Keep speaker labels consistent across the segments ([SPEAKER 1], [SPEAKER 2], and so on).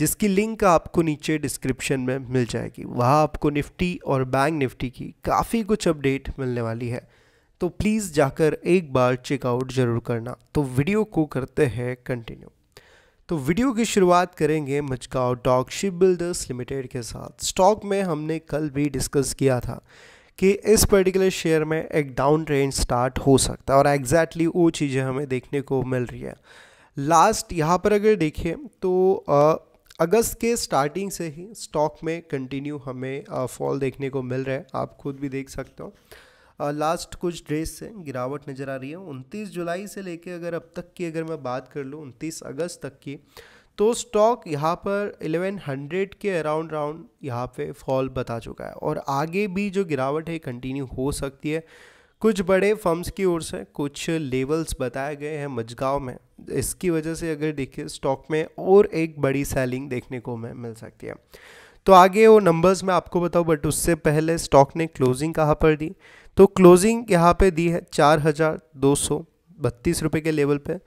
[SPEAKER 1] जिसकी लिंक आपको नीचे डिस्क्रिप्शन में मिल जाएगी वहाँ आपको निफ्टी और बैंक निफ्टी की काफ़ी कुछ अपडेट मिलने वाली है तो प्लीज़ जाकर एक बार चेकआउट ज़रूर करना तो वीडियो को करते हैं कंटिन्यू तो वीडियो की शुरुआत करेंगे मचकाओ डॉक शिप बिल्डर्स लिमिटेड के साथ स्टॉक में हमने कल भी डिस्कस किया था कि इस पर्टिकुलर शेयर में एक डाउन ट्रेंड स्टार्ट हो सकता है और एग्जैक्टली exactly वो चीज़ें हमें देखने को मिल रही है लास्ट यहाँ पर अगर देखें तो अगस्त के स्टार्टिंग से ही स्टॉक में कंटिन्यू हमें फॉल देखने को मिल रहा है आप खुद भी देख सकते हो लास्ट कुछ डेज से गिरावट नज़र आ रही है उनतीस जुलाई से लेकर अगर अब तक की अगर मैं बात कर लूँ उनतीस अगस्त तक की तो स्टॉक यहाँ पर 1100 के अराउंड राउंड यहाँ पे फॉल बता चुका है और आगे भी जो गिरावट है कंटिन्यू हो सकती है कुछ बड़े फर्म्स की ओर से कुछ लेवल्स बताए गए हैं मजगांव में इसकी वजह से अगर देखिए स्टॉक में और एक बड़ी सेलिंग देखने को हमें मिल सकती है तो आगे वो नंबर्स मैं आपको बताऊँ बट उससे पहले स्टॉक ने क्लोजिंग कहाँ पर दी तो क्लोजिंग यहाँ पे दी है चार हज़ार दो सौ बत्तीस रुपये के लेवल पे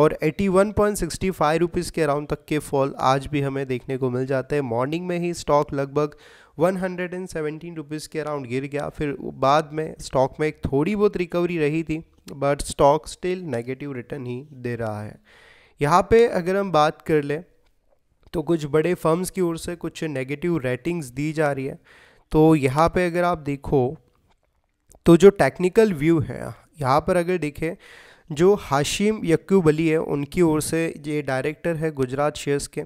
[SPEAKER 1] और 81.65 रुपीस के अराउंड तक के फॉल आज भी हमें देखने को मिल जाते हैं मॉर्निंग में ही स्टॉक लगभग one hundred and seventeen rupees के अराउंड गिर गया फिर बाद में स्टॉक में एक थोड़ी बहुत रिकवरी रही थी but stock still negative return ही दे रहा है यहाँ पे अगर हम बात कर लें तो कुछ बड़े फर्म्स की ओर से कुछ नेगेटिव रेटिंग्स दी जा रही है तो यहाँ पे अगर आप देखो तो जो टेक्निकल व्यू है यहाँ पर अगर देखें जो हाशिम यक्यूब अली है उनकी ओर से ये डायरेक्टर है गुजरात शेयर्स के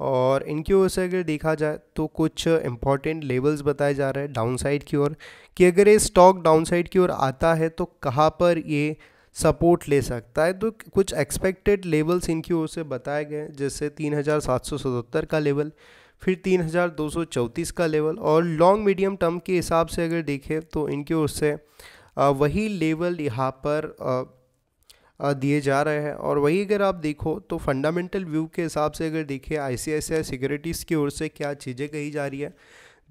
[SPEAKER 1] और इनकी ओर से अगर देखा जाए तो कुछ इम्पॉर्टेंट लेवल्स बताए जा रहे हैं डाउन साइड की ओर कि अगर ये स्टॉक डाउन साइड की ओर आता है तो कहाँ पर ये सपोर्ट ले सकता है तो कुछ एक्सपेक्टेड लेवल्स इनकी ओर से बताए गए जैसे तीन का लेवल फिर तीन का लेवल और लॉन्ग मीडियम टर्म के हिसाब से अगर देखें तो इनकी ओर से वही लेवल यहाँ पर दिए जा रहे हैं और वही अगर आप देखो तो फंडामेंटल व्यू के हिसाब से अगर देखिए आई सिक्योरिटीज़ की ओर से क्या चीज़ें कही जा रही है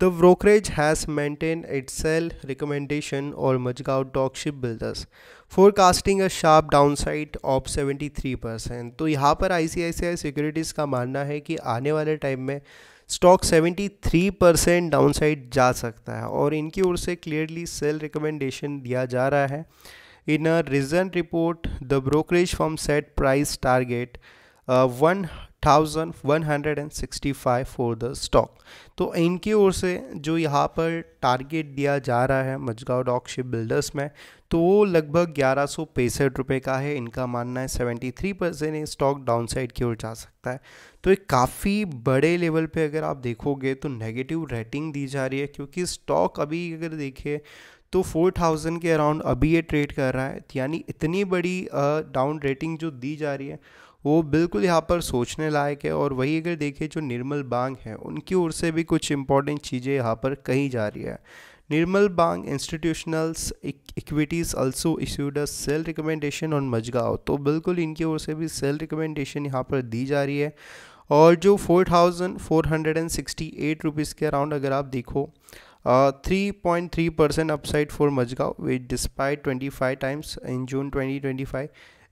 [SPEAKER 1] The brokerage has maintained its sell recommendation or Majgaon a sharp down side of seventy three 73%. तो यहाँ पर आई सिक्योरिटीज़ का मानना है कि आने वाले टाइम में स्टॉक 73 परसेंट साइड जा सकता है और इनकी ओर से क्लियरली सेल रिकमेंडेशन दिया जा रहा है In a recent report, the brokerage firm set price target sixty five for the stock तो इनकी ओर से जो यहाँ पर टारगेट दिया जा रहा है मजगाव डॉक शिप बिल्डर्स में तो वो लगभग ग्यारह सौ पैंसठ रुपये का है इनका मानना है seventy three percent stock down side की ओर जा सकता है तो एक काफ़ी बड़े लेवल पर अगर आप देखोगे तो नेगेटिव रेटिंग दी जा रही है क्योंकि स्टॉक अभी अगर देखिए तो 4000 के अराउंड अभी ये ट्रेड कर रहा है तो यानी इतनी बड़ी डाउन रेटिंग जो दी जा रही है वो बिल्कुल यहाँ पर सोचने लायक है और वही अगर देखें जो निर्मल बांग है उनकी ओर से भी कुछ इंपॉर्टेंट चीज़ें यहाँ पर कही जा रही है Nirmal Bang institutionals equities also issued a sell recommendation on Mazagon तो बिल्कुल इनकी ओर से भी सेल रिकमेंडेशन यहाँ पर दी जा रही है और जो four thousand four hundred and sixty eight rupees के अराउंड अगर आप देखो 3.3 percent upside for Mazagon which despite 25 times in June 2025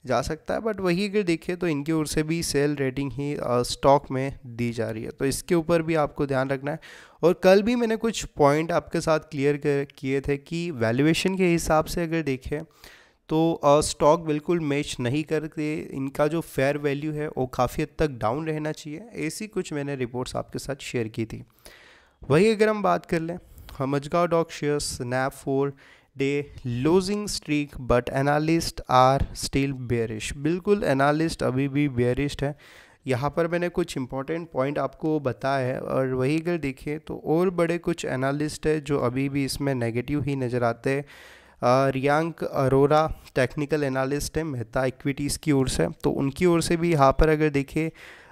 [SPEAKER 1] जा सकता है बट वही अगर देखिए तो इनकी ओर से भी सेल रेटिंग ही स्टॉक uh, में दी जा रही है तो इसके ऊपर भी आपको ध्यान रखना है और कल भी मैंने कुछ पॉइंट आपके साथ क्लियर किए थे कि वैल्यूएशन के हिसाब से अगर देखें तो स्टॉक uh, बिल्कुल मैच नहीं करते इनका जो फेयर वैल्यू है वो काफ़ी हद तक डाउन रहना चाहिए ऐसी कुछ मैंने रिपोर्ट्स आपके साथ शेयर की थी वही अगर हम बात कर लें Majgao Dock shares snap for day losing streak but analyst are still bearish बिल्कुल analyst अभी भी bearish है यहाँ पर मैंने कुछ इंपॉर्टेंट पॉइंट आपको बताया है और वही अगर देखें तो और बड़े कुछ एनालिस्ट है जो अभी भी इसमें नेगेटिव ही नज़र आते हैं रियांक अरोरा टेक्निकल एनालिस्ट है मेहता इक्विटीज़ की ओर से तो उनकी ओर से भी यहाँ पर अगर देखें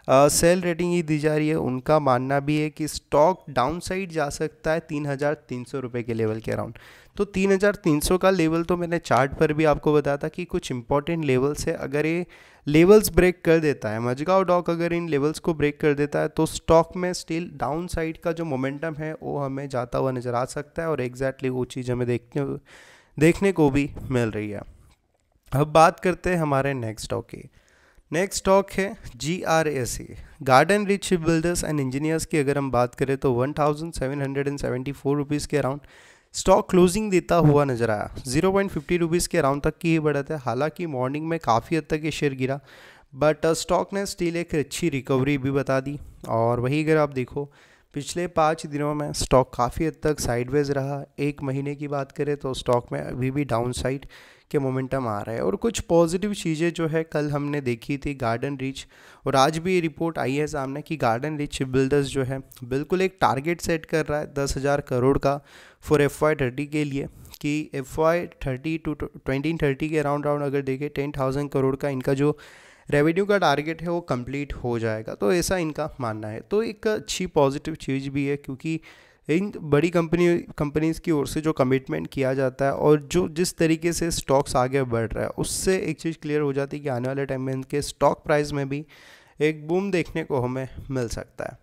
[SPEAKER 1] सेल रेटिंग ही दी जा रही है उनका मानना भी है कि स्टॉक डाउन साइड जा सकता है तीन हज़ार तीन सौ रुपये के लेवल के अराउंड तो तीन हज़ार तीन सौ का लेवल तो मैंने चार्ट पर भी आपको बताया था कि कुछ इंपॉर्टेंट लेवल्स है अगर ये लेवल्स ब्रेक कर देता है मजगाव डॉक अगर इन लेवल्स को ब्रेक कर देता है तो स्टॉक में स्टिल डाउन साइड का जो मोमेंटम है वो हमें जाता हुआ नज़र आ सकता है और एग्जैक्टली exactly वो चीज़ हमें देखने देखने को भी मिल रही है अब बात करते हैं हमारे नेक्स्ट स्टॉक की नेक्स्ट स्टॉक है G R A C garden reach ship builders and engineers की अगर हम बात करें तो one thousand seven hundred and seventy four rupees के अराउंड स्टॉक क्लोजिंग देता हुआ नजर आया जीरो पॉइंट फिफ्टी रुपीज़ के अराउंड तक की ही बढ़त है हालांकि मॉर्निंग में काफ़ी हद तक ये शेयर गिरा बट स्टॉक uh, ने स्टील एक अच्छी रिकवरी भी बता दी और वही अगर आप देखो पिछले पाँच दिनों में स्टॉक काफ़ी हद तक साइडवेज रहा एक महीने की बात करें तो स्टॉक में अभी भी डाउन साइड के मोमेंटम आ रहा है और कुछ पॉजिटिव चीज़ें जो है कल हमने देखी थी गार्डन रिच और आज भी ये रिपोर्ट आई है सामने कि गार्डन रिच बिल्डर्स जो है बिल्कुल एक टारगेट सेट कर रहा है दस हज़ार करोड़ का फॉर एफ वाई थर्टी के लिए कि F Y thirty two twenty thirty के अराउंड राउंड अगर देखें टेन थाउजेंड करोड़ का इनका जो रेवेन्यू का टारगेट है वो कंप्लीट हो जाएगा तो ऐसा इनका मानना है तो एक अच्छी पॉजिटिव चीज़ भी है क्योंकि इन बड़ी कंपनी कंपनीज़ की ओर से जो कमिटमेंट किया जाता है और जो जिस तरीके से स्टॉक्स आगे बढ़ रहा है उससे एक चीज़ क्लियर हो जाती है कि आने वाले टाइम में इनके स्टॉक प्राइस में भी एक बूम देखने को हमें मिल सकता है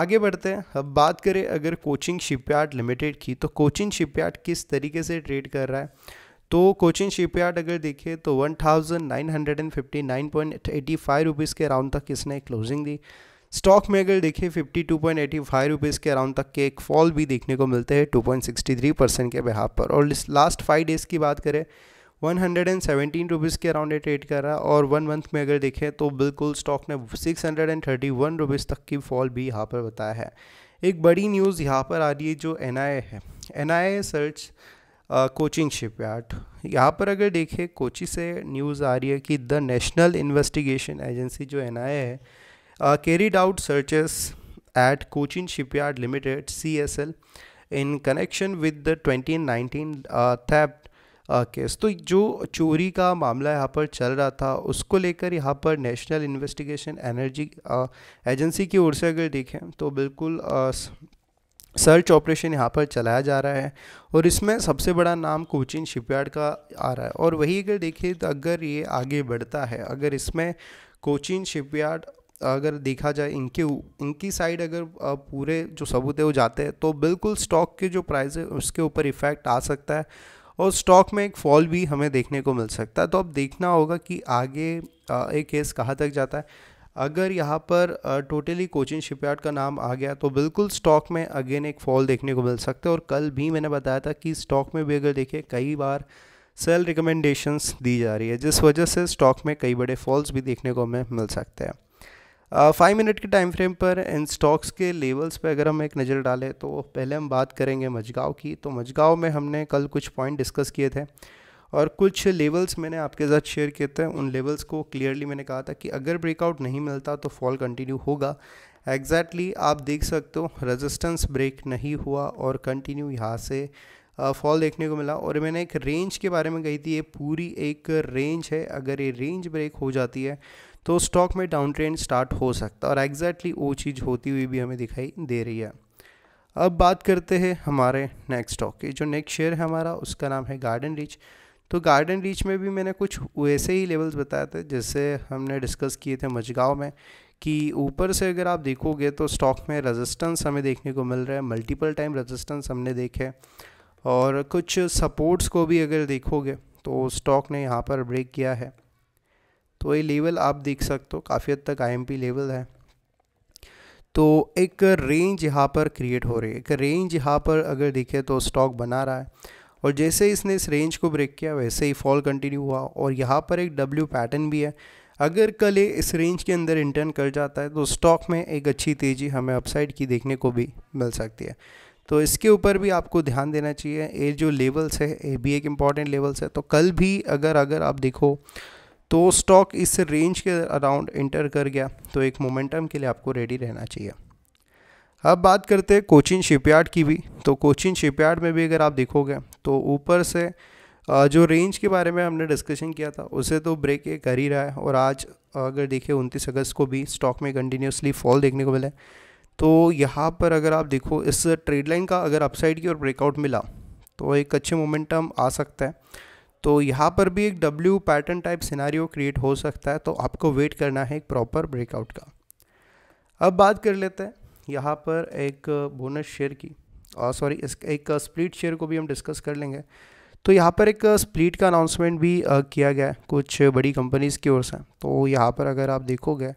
[SPEAKER 1] आगे बढ़ते हैं अब बात करें अगर कोचिंग शिपयार्ड लिमिटेड की तो कोचिंग शिपयार्ड किस तरीके से ट्रेड कर रहा है तो कोचिंग शिपयार्ड अगर देखें तो 1959.85 रुपीस के राउंड तक इसने क्लोजिंग दी स्टॉक में अगर देखें fifty two point eighty five rupees के अराउंड तक के एक फॉल भी देखने को मिलते हैं two point sixty three percent के बिहार पर और लास्ट फाइव डेज़ की बात करें one hundred and seventeen rupees के अराउंड ट्रेड कर रहा है और वन मंथ में अगर देखें तो बिल्कुल स्टॉक ने six hundred and thirty one rupees तक की फॉल भी यहाँ पर बताया है एक बड़ी न्यूज़ यहाँ पर आ रही है जो एन है N search Cochin shipyard यहाँ पर अगर देखें कोची से न्यूज़ आ रही है कि द नेशनल इन्वेस्टिगेशन एजेंसी जो एन है uh, carried out searches at Cochin Shipyard Limited CSL in connection with the 2019 uh, THAP uh, case तो जो चोरी का मामला यहाँ पर चल रहा था उसको लेकर यहाँ पर नेशनल इन्वेस्टिगेशन एनर्जी एजेंसी की ओर से अगर देखें तो बिल्कुल uh, सर्च ऑपरेशन यहाँ पर चलाया जा रहा है और इसमें सबसे बड़ा नाम कोचिन शिपयार्ड का आ रहा है और वही अगर देखिए तो अगर ये आगे बढ़ता है अगर इसमें कोचिन शिपयार्ड अगर देखा जाए इनके इनकी साइड अगर पूरे जो सबूत है वो जाते हैं तो बिल्कुल स्टॉक के जो प्राइस है उसके ऊपर इफ़ेक्ट आ सकता है और स्टॉक में एक फॉल भी हमें देखने को मिल सकता है तो अब देखना होगा कि आगे एक केस कहाँ तक जाता है अगर यहाँ पर टोटली कोचिंग शिपयार्ड का नाम आ गया तो बिल्कुल स्टॉक में अगेन एक फॉल देखने को मिल सकता है और कल भी मैंने बताया था कि स्टॉक में भी अगर देखें कई बार सेल रिकमेंडेशंस दी जा रही है जिस वजह से स्टॉक में कई बड़े फॉल्स भी देखने को हमें मिल सकते हैं फाइव uh, मिनट के टाइम फ्रेम पर इन स्टॉक्स के लेवल्स पर अगर हम एक नज़र डालें तो पहले हम बात करेंगे मझगाव की तो मझगाव में हमने कल कुछ पॉइंट डिस्कस किए थे और कुछ लेवल्स मैंने आपके साथ शेयर किए थे उन लेवल्स को क्लियरली मैंने कहा था कि अगर ब्रेकआउट नहीं मिलता तो फॉल कंटिन्यू होगा एग्जैक्टली exactly आप देख सकते हो रेजिस्टेंस ब्रेक नहीं हुआ और कंटिन्यू यहाँ से फॉल uh, देखने को मिला और मैंने एक रेंज के बारे में कही थी ये पूरी एक रेंज है अगर ये रेंज ब्रेक हो जाती है तो स्टॉक में डाउन ट्रेंड स्टार्ट हो सकता है और एग्जैक्टली वो चीज़ होती हुई भी हमें दिखाई दे रही है अब बात करते हैं हमारे नेक्स्ट स्टॉक की जो नेक्स्ट शेयर है हमारा उसका नाम है गार्डन रीच तो गार्डन रीच में भी मैंने कुछ वैसे ही लेवल्स बताए थे जैसे हमने डिस्कस किए थे मझगाव में कि ऊपर से अगर आप देखोगे तो स्टॉक में रेजिस्टेंस हमें देखने को मिल रहा है मल्टीपल टाइम रेजिस्टेंस हमने देखे और कुछ सपोर्ट्स को भी अगर देखोगे तो स्टॉक ने यहाँ पर ब्रेक किया है तो ये लेवल आप देख सकते हो काफ़ी हद तक आई लेवल है तो एक रेंज यहाँ पर क्रिएट हो रही है एक रेंज यहाँ पर अगर देखे तो स्टॉक बना रहा है और जैसे इसने इस रेंज को ब्रेक किया वैसे ही फॉल कंटिन्यू हुआ और यहाँ पर एक डब्ल्यू पैटर्न भी है अगर कल ये इस रेंज के अंदर इंटर्न कर जाता है तो स्टॉक में एक अच्छी तेज़ी हमें अपसाइड की देखने को भी मिल सकती है तो इसके ऊपर भी आपको ध्यान देना चाहिए ये जो लेवल्स है ये भी एक इम्पॉर्टेंट लेवल्स है तो कल भी अगर अगर आप देखो तो स्टॉक इस रेंज के अराउंड इंटर कर गया तो एक मोमेंटम के लिए आपको रेडी रहना चाहिए अब बात करते हैं कोचिन शिपयार्ड की भी तो कोचिन शिपयार्ड में भी अगर आप देखोगे तो ऊपर से जो रेंज के बारे में हमने डिस्कशन किया था उसे तो ब्रेक ये कर ही रहा है और आज अगर देखिए उनतीस अगस्त को भी स्टॉक में कंटिन्यूसली फॉल देखने को मिला है तो यहाँ पर अगर आप देखो इस ट्रेड लाइन का अगर अपसाइड की और ब्रेकआउट मिला तो एक अच्छे मोमेंटम आ सकता है तो यहाँ पर भी एक W pattern type scenario create हो सकता है तो आपको वेट करना है एक प्रॉपर ब्रेकआउट का अब बात कर लेते हैं यहाँ पर एक बोनस शेयर की और सॉरी इस एक स्प्लिट शेयर को भी हम डिस्कस कर लेंगे तो यहाँ पर एक स्प्लिट का अनाउंसमेंट भी किया गया है कुछ बड़ी कंपनीज़ की ओर से तो यहाँ पर अगर आप देखोगे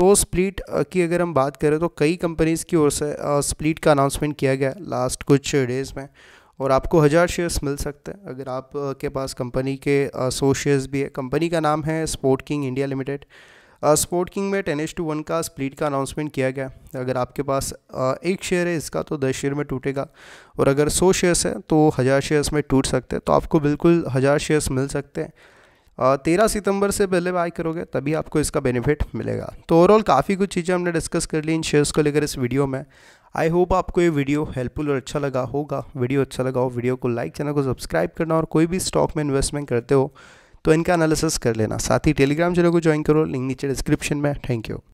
[SPEAKER 1] तो स्प्लिट की अगर हम बात करें तो कई कंपनीज़ की ओर से स्प्लिट का अनाउंसमेंट किया गया लास्ट कुछ डेज़ में और आपको हज़ार शेयर्स मिल सकते हैं अगर आपके पास कंपनी के सौ शेयर्स भी है कंपनी का नाम है sport king India limited sport king में टेन एच टू वन का स्प्लिट का अनाउंसमेंट किया गया अगर आपके पास एक शेयर है इसका तो दस शेयर में टूटेगा और अगर सौ शेयर्स हैं तो हज़ार शेयर्स में टूट सकते हैं तो आपको बिल्कुल हज़ार शेयर्स मिल सकते हैं तेरह सितंबर से पहले बाय करोगे तभी आपको इसका बेनिफिट मिलेगा तो ओवरऑल काफ़ी कुछ चीज़ें हमने डिस्कस कर ली इन शेयर्स को लेकर इस वीडियो में आई होप आपको ये वीडियो हेल्पफुल और अच्छा लगा होगा वीडियो अच्छा लगा हो वीडियो को लाइक चैनल को सब्सक्राइब करना और कोई भी स्टॉक में इन्वेस्टमेंट करते हो तो इनका एनालिसिस कर लेना साथ ही टेलीग्राम चैनल को ज्वाइन करो लिंक नीचे डिस्क्रिप्शन में थैंक यू